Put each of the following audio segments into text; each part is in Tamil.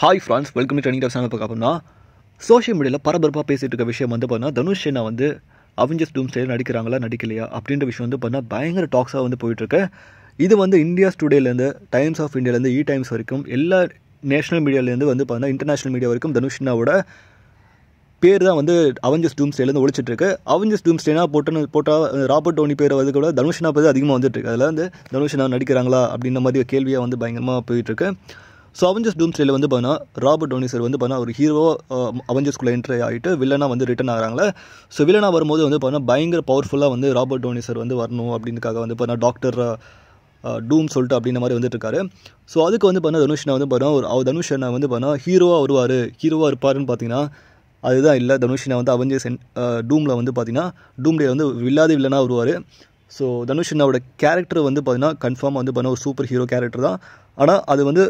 hi friends welcome to trending top channel பார்க்கப்போம்னா சோஷியல் மீடியாவில் பரபரப்பாக பேசிகிட்டு இருக்க விஷயம் வந்து பார்த்தா தனுஷ் என்ன வந்து அவெஞ்சர்ஸ் டூம் ஸ்டைல் நடிக்கிறாங்களா நடிக்கலையா அப்படின்ற விஷயம் வந்து பார்த்தா பயங்கர டாக்ஸாக வந்து போயிட்டுருக்கு இது வந்து இந்தியா ஸ்டுடியோலேருந்து டைம்ஸ் ஆஃப் இந்தியாவிலேருந்து இ டைம்ஸ் வரைக்கும் எல்லா நேஷனல் மீடியாலேருந்து வந்து பார்த்தா இன்டர்நேஷனல் மீடியா வரைக்கும் தனுஷ்னாவோட பேர் தான் வந்து அவெஞ்சர்ஸ் டூம் ஸ்டேலேருந்து ஒழிச்சிட்ருக்கு அவெஞ்சர்ஸ் டூம் ஸ்டேனா போட்டுன்னு போட்டால் ராபர்ட் டோனி பேர் வந்து கூட தனுஷ்னா பேர் அதிகமாக வந்துட்டுருக்கு அதில் வந்து தனுஷ்னா நடிக்கிறாங்களா அப்படின்ற மாதிரி கேள்வியாக வந்து பயங்கரமாக போயிட்டுருக்கு ஸோ அவஞ்சர்ஸ் டூம் ஸ்டேல வந்து பார்த்தீங்கன்னா ராபர்ட் டோனி சார் வந்து பார்த்தீங்கன்னா ஒரு ஹீரோவாக அவெஞ்சர்ஸ்குள்ளே என்ட்ரி ஆகிட்டு வில்லனாக வந்து ரிட்டன் ஆகிறாங்களே ஸோ வில்லனாக வரும்போது வந்து பார்த்தீங்கன்னா பயங்கர பவர்ஃபுல்லாக வந்து ராபர்ட் டோனி சார் வந்து வரணும் அப்படின்னுக்காக வந்து பார்த்தீங்கன்னா டாக்டர் டூம் சொல்லிட்டு அப்படின்ற மாதிரி வந்துட்டு இருக்காரு ஸோ அதுக்கு வந்து பார்த்தீங்கன்னா தனுஷனை வந்து பார்த்தீங்கன்னா ஒரு அவர் தனுஷனை வந்து பார்த்தா ஹீரோவாக வருவார் ஹீரோவாக இருப்பாருன்னு பார்த்தீங்கன்னா அதுதான் இல்லை தனுஷினா வந்து அவஞ்சர்ஸ் டூமில் வந்து பார்த்தீங்கன்னா டூம்டே வந்து வில்லாத வில்லனாக வருவார் ஸோ தனுஷ் என்னோட கேரக்டர் வந்து பார்த்தீங்கன்னா கன்ஃபார்மாக வந்து பார்த்தீங்கன்னா ஒரு சூப்பர் ஹீரோ கேரக்டர் தான் ஆனால் அது வந்து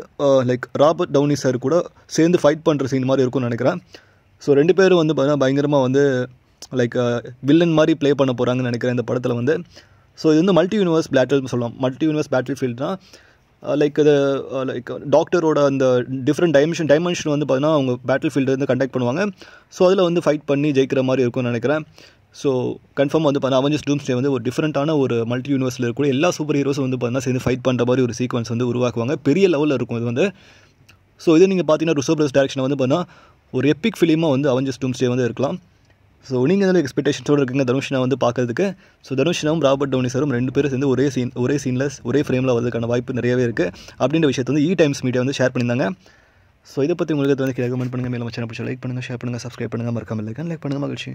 லைக் ராபர்ட் டவுனி சார் கூட சேர்ந்து ஃபைட் பண்ணுற சீன் மாதிரி இருக்கும்னு நினைக்கிறேன் ஸோ ரெண்டு பேரும் வந்து பார்த்தீங்கன்னா பயங்கரமாக வந்து லைக் வில்லன் மாதிரி ப்ளே பண்ண போகிறாங்கன்னு நினைக்கிறேன் இந்த படத்தில் வந்து ஸோ இது வந்து மல்டி யூனிவர்ஸ் பேட்டில் சொல்லலாம் மல்டி யூனிவர்ஸ் பேட்டில் ஃபீல்ட்னா லைக் இது லைக் டாக்டரோட அந்த டிஃப்ரெண்ட் டைமென்ஷன் டைமென்ஷன் வந்து பார்த்தீங்கன்னா அவங்க பேட்டில் ஃபீல்டு வந்து கண்டக்ட் பண்ணுவாங்க ஸோ அதில் வந்து ஃபைட் பண்ணி ஜெயிக்கிற மாதிரி இருக்கும்னு நினைக்கிறேன் ஸோ கன்ஃபார்ம் வந்து பார்த்தா டூம்ஸ் டே வந்து ஒரு டிஃப்ரெண்ட்டான ஒரு மல்டி யூனிவர்ஸில் இருக்கக்கூடிய எல்லா சூப்பர் ஹீரோஸும் வந்து பார்த்தீங்கன்னா சேர்ந்து ஃபைட் பண்ணுற மாதிரி ஒரு சீக்வன்ஸ் வந்து உருவாக்குவாங்க பெரிய லெவலில் இருக்கும் இது வந்து ஸோ இது நீங்கள் பார்த்தீங்கன்னா ரிசோ டேரக்ஷனை வந்து பார்த்தா ஒரு எப்பிக் ஃபிலிமாக வந்து அவஞ்சர்ஸ் டூம்ஸ்டே வந்து இருக்கலாம் ஸோ நீங்கள் எதாவது எக்ஸ்பெக்டேஷன்ஸோடு இருக்கீங்க தனுஷ்னா வந்து பார்க்கறதுக்கு ஸோ தனுஷனும் ராபர்ட் டோனிசரும் சாரும் ரெண்டு பேரும் சேர்ந்து ஒரே சீன் ஒரே சீனில் ஒரே ஃப்ரேமில் வரதுக்கான வாய்ப்பு நிறையவே இருக்குது அப்படின்ற விஷயத்தை வந்து இ டைம்ஸ் மீடியா வந்து ஷேர் பண்ணியிருந்தாங்க ஸோ இதை பற்றி உங்களுக்கு வந்து ரெக்கமெண்ட் பண்ணுங்கள் மேலே சேனல் பிடிச்சி லைக் பண்ணுங்கள் ஷேர் பண்ணுங்கள் சப்ஸ்கிரைப் பண்ணுங்கள் மறக்காமல் லைக் பண்ணுங்கள் மகிழ்ச்சி